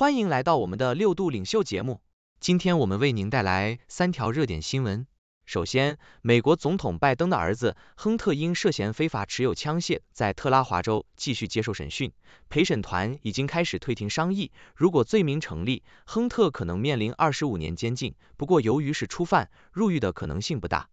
欢迎来到我们的六度领袖节目。今天我们为您带来三条热点新闻。首先，美国总统拜登的儿子亨特因涉嫌非法持有枪械，在特拉华州继续接受审讯。陪审团已经开始退庭商议，如果罪名成立，亨特可能面临二十五年监禁。不过，由于是初犯，入狱的可能性不大。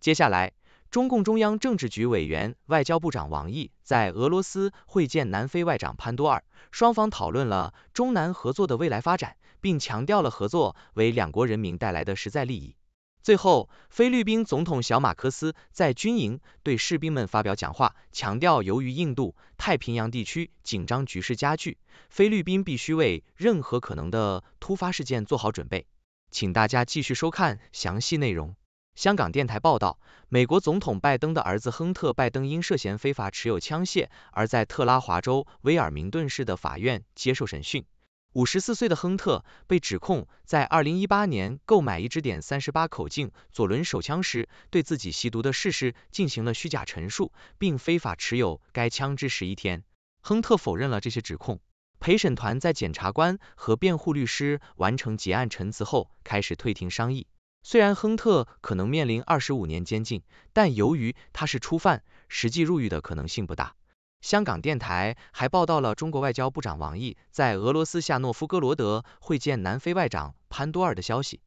接下来，中共中央政治局委员、外交部长王毅在俄罗斯会见南非外长潘多尔，双方讨论了中南合作的未来发展，并强调了合作为两国人民带来的实在利益。最后，菲律宾总统小马克思在军营对士兵们发表讲话，强调由于印度太平洋地区紧张局势加剧，菲律宾必须为任何可能的突发事件做好准备。请大家继续收看详细内容。香港电台报道，美国总统拜登的儿子亨特·拜登因涉嫌非法持有枪械，而在特拉华州威尔明顿市的法院接受审讯。五十四岁的亨特被指控，在二零一八年购买一支点三十八口径左轮手枪时，对自己吸毒的事实进行了虚假陈述，并非法持有该枪支十一天。亨特否认了这些指控。陪审团在检察官和辩护律师完成结案陈词后，开始退庭商议。虽然亨特可能面临二十五年监禁，但由于他是初犯，实际入狱的可能性不大。香港电台还报道了中国外交部长王毅在俄罗斯下诺夫哥罗德会见南非外长潘多尔的消息。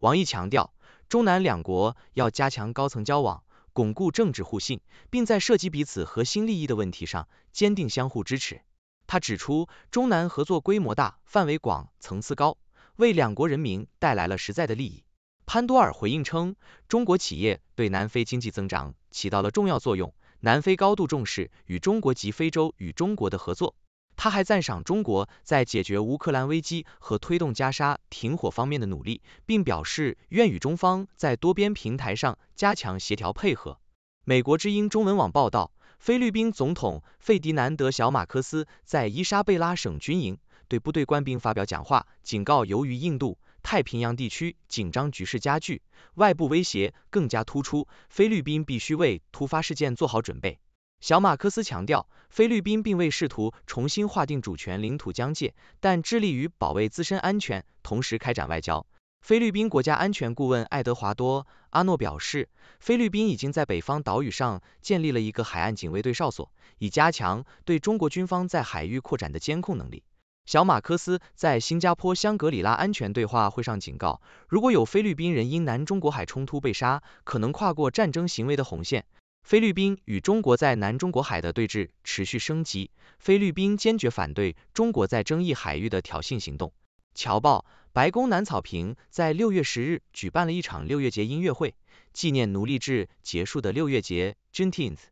王毅强调，中南两国要加强高层交往，巩固政治互信，并在涉及彼此核心利益的问题上坚定相互支持。他指出，中南合作规模大、范围广、层次高，为两国人民带来了实在的利益。潘多尔回应称，中国企业对南非经济增长起到了重要作用，南非高度重视与中国及非洲与中国的合作。他还赞赏中国在解决乌克兰危机和推动加沙停火方面的努力，并表示愿与中方在多边平台上加强协调配合。美国之音中文网报道，菲律宾总统费迪南德小马科斯在伊莎贝拉省军营对部队官兵发表讲话，警告由于印度。太平洋地区紧张局势加剧，外部威胁更加突出，菲律宾必须为突发事件做好准备。小马克思强调，菲律宾并未试图重新划定主权领土疆界，但致力于保卫自身安全，同时开展外交。菲律宾国家安全顾问爱德华多·阿诺表示，菲律宾已经在北方岛屿上建立了一个海岸警卫队哨所，以加强对中国军方在海域扩展的监控能力。小马克思在新加坡香格里拉安全对话会上警告，如果有菲律宾人因南中国海冲突被杀，可能跨过战争行为的红线。菲律宾与中国在南中国海的对峙持续升级，菲律宾坚决反对中国在争议海域的挑衅行动。侨报，白宫南草坪在六月十日举办了一场六月节音乐会，纪念奴隶制结束的六月节 （Juneteenth）。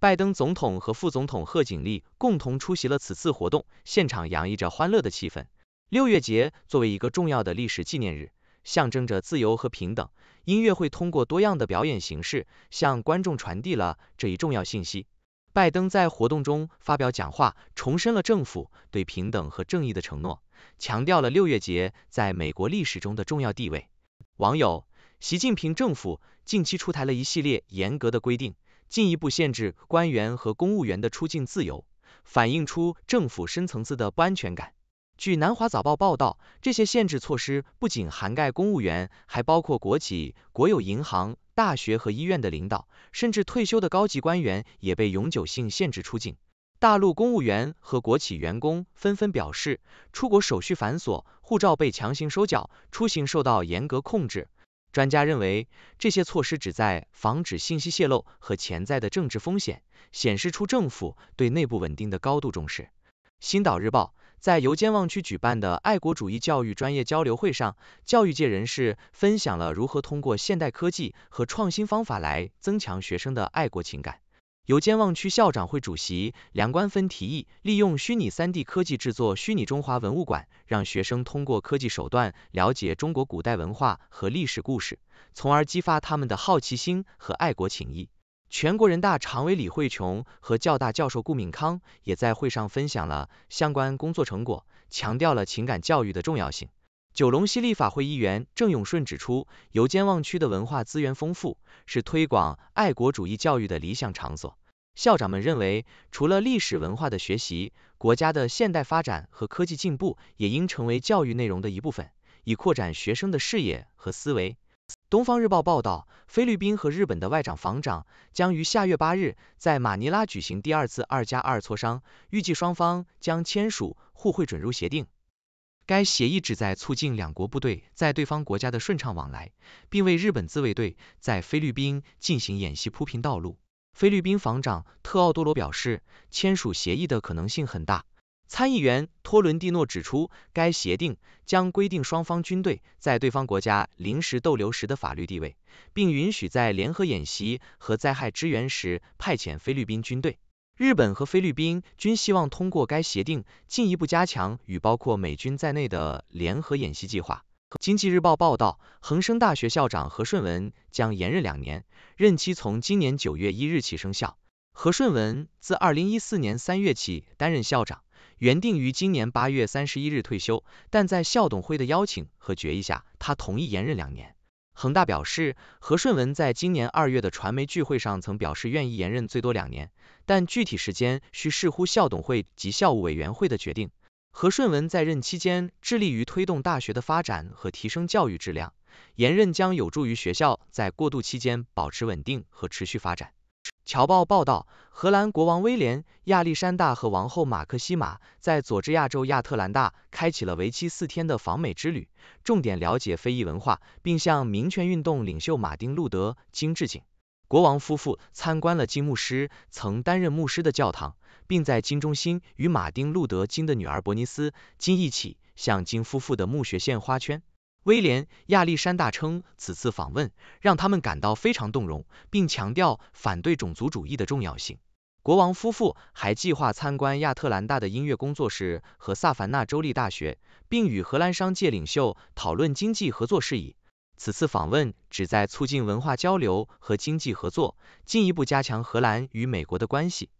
拜登总统和副总统贺锦丽共同出席了此次活动，现场洋溢着欢乐的气氛。六月节作为一个重要的历史纪念日，象征着自由和平等。音乐会通过多样的表演形式，向观众传递了这一重要信息。拜登在活动中发表讲话，重申了政府对平等和正义的承诺，强调了六月节在美国历史中的重要地位。网友：习近平政府近期出台了一系列严格的规定。进一步限制官员和公务员的出境自由，反映出政府深层次的不安全感。据南华早报报道，这些限制措施不仅涵盖公务员，还包括国企、国有银行、大学和医院的领导，甚至退休的高级官员也被永久性限制出境。大陆公务员和国企员工纷纷表示，出国手续繁琐，护照被强行收缴，出行受到严格控制。专家认为，这些措施旨在防止信息泄露和潜在的政治风险，显示出政府对内部稳定的高度重视。新岛日报在由尖旺区举办的爱国主义教育专业交流会上，教育界人士分享了如何通过现代科技和创新方法来增强学生的爱国情感。由监望区校长会主席梁观芬提议，利用虚拟三 D 科技制作虚拟中华文物馆，让学生通过科技手段了解中国古代文化和历史故事，从而激发他们的好奇心和爱国情谊。全国人大常委李慧琼和教大教授顾敏康也在会上分享了相关工作成果，强调了情感教育的重要性。九龙西立法会议员郑永顺指出，游尖旺区的文化资源丰富，是推广爱国主义教育的理想场所。校长们认为，除了历史文化的学习，国家的现代发展和科技进步也应成为教育内容的一部分，以扩展学生的视野和思维。东方日报报道，菲律宾和日本的外长访长将于下月八日在马尼拉举行第二次二加二磋商，预计双方将签署互惠准入协定。该协议旨在促进两国部队在对方国家的顺畅往来，并为日本自卫队在菲律宾进行演习铺平道路。菲律宾防长特奥多罗表示，签署协议的可能性很大。参议员托伦蒂诺指出，该协定将规定双方军队在对方国家临时逗留时的法律地位，并允许在联合演习和灾害支援时派遣菲律宾军队。日本和菲律宾均希望通过该协定进一步加强与包括美军在内的联合演习计划。经济日报报道，恒生大学校长何顺文将延任两年，任期从今年九月一日起生效。何顺文自二零一四年三月起担任校长，原定于今年八月三十一日退休，但在校董会的邀请和决议下，他同意延任两年。恒大表示，何顺文在今年二月的传媒聚会上曾表示愿意延任最多两年，但具体时间需视乎校董会及校务委员会的决定。何顺文在任期间致力于推动大学的发展和提升教育质量，延任将有助于学校在过渡期间保持稳定和持续发展。《侨报》报道，荷兰国王威廉亚历山大和王后马克西玛在佐治亚州亚特兰大开启了为期四天的访美之旅，重点了解非裔文化，并向民权运动领袖马丁路德金致敬。国王夫妇参观了金牧师曾担任牧师的教堂，并在金中心与马丁路德金的女儿伯尼斯金一起向金夫妇的墓穴献花圈。威廉·亚历山大称，此次访问让他们感到非常动容，并强调反对种族主义的重要性。国王夫妇还计划参观亚特兰大的音乐工作室和萨凡纳州立大学，并与荷兰商界领袖讨论经济合作事宜。此次访问旨在促进文化交流和经济合作，进一步加强荷兰与美国的关系。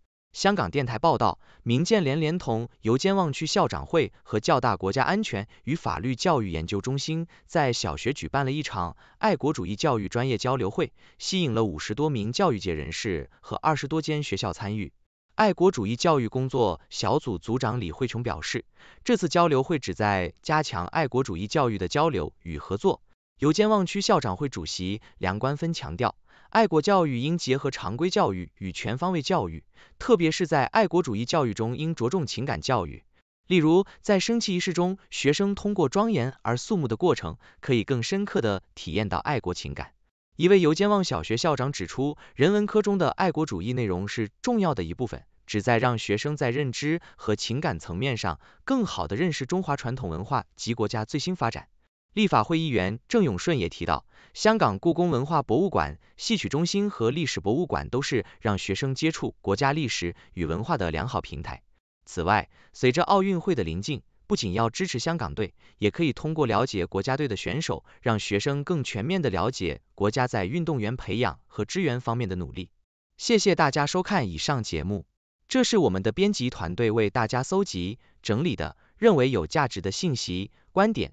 香港电台报道，民建联连同油尖旺区校长会和较大国家安全与法律教育研究中心在小学举办了一场爱国主义教育专业交流会，吸引了五十多名教育界人士和二十多间学校参与。爱国主义教育工作小组组长李慧琼表示，这次交流会旨在加强爱国主义教育的交流与合作。由尖旺区校长会主席梁观芬强调，爱国教育应结合常规教育与全方位教育，特别是在爱国主义教育中应着重情感教育。例如，在升旗仪式中，学生通过庄严而肃穆的过程，可以更深刻地体验到爱国情感。一位游建旺小学校长指出，人文科中的爱国主义内容是重要的一部分，旨在让学生在认知和情感层面上更好地认识中华传统文化及国家最新发展。立法会议员郑永顺也提到，香港故宫文化博物馆、戏曲中心和历史博物馆都是让学生接触国家历史与文化的良好平台。此外，随着奥运会的临近，不仅要支持香港队，也可以通过了解国家队的选手，让学生更全面的了解国家在运动员培养和支援方面的努力。谢谢大家收看以上节目，这是我们的编辑团队为大家搜集整理的，认为有价值的信息观点。